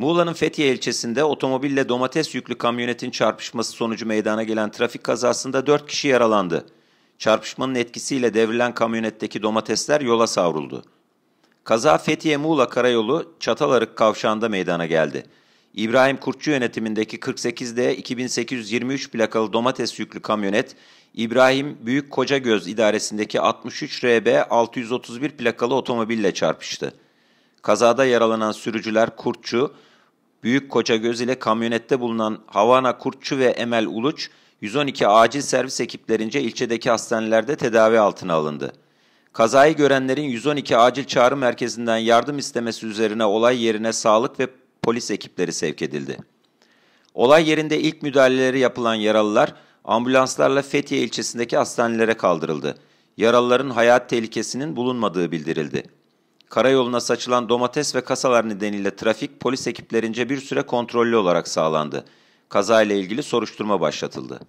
Muğla'nın Fethiye ilçesinde otomobille domates yüklü kamyonetin çarpışması sonucu meydana gelen trafik kazasında 4 kişi yaralandı. Çarpışmanın etkisiyle devrilen kamyonetteki domatesler yola savruldu. Kaza Fethiye-Muğla Karayolu Çatalarık Kavşağı'nda meydana geldi. İbrahim Kurtçu yönetimindeki 48D 2823 plakalı domates yüklü kamyonet, İbrahim Büyük Kocagöz idaresindeki 63 RB 631 plakalı otomobille çarpıştı. Kazada yaralanan sürücüler Kurtçu, Büyük Koca Göz ile kamyonette bulunan Havana Kurtçu ve Emel Uluç, 112 acil servis ekiplerince ilçedeki hastanelerde tedavi altına alındı. Kazayı görenlerin 112 acil çağrı merkezinden yardım istemesi üzerine olay yerine sağlık ve polis ekipleri sevk edildi. Olay yerinde ilk müdahaleleri yapılan yaralılar ambulanslarla Fethiye ilçesindeki hastanelere kaldırıldı. Yaralıların hayat tehlikesinin bulunmadığı bildirildi karayoluna saçılan domates ve kasalar nedeniyle trafik polis ekiplerince bir süre kontrollü olarak sağlandı. Kazayla ilgili soruşturma başlatıldı.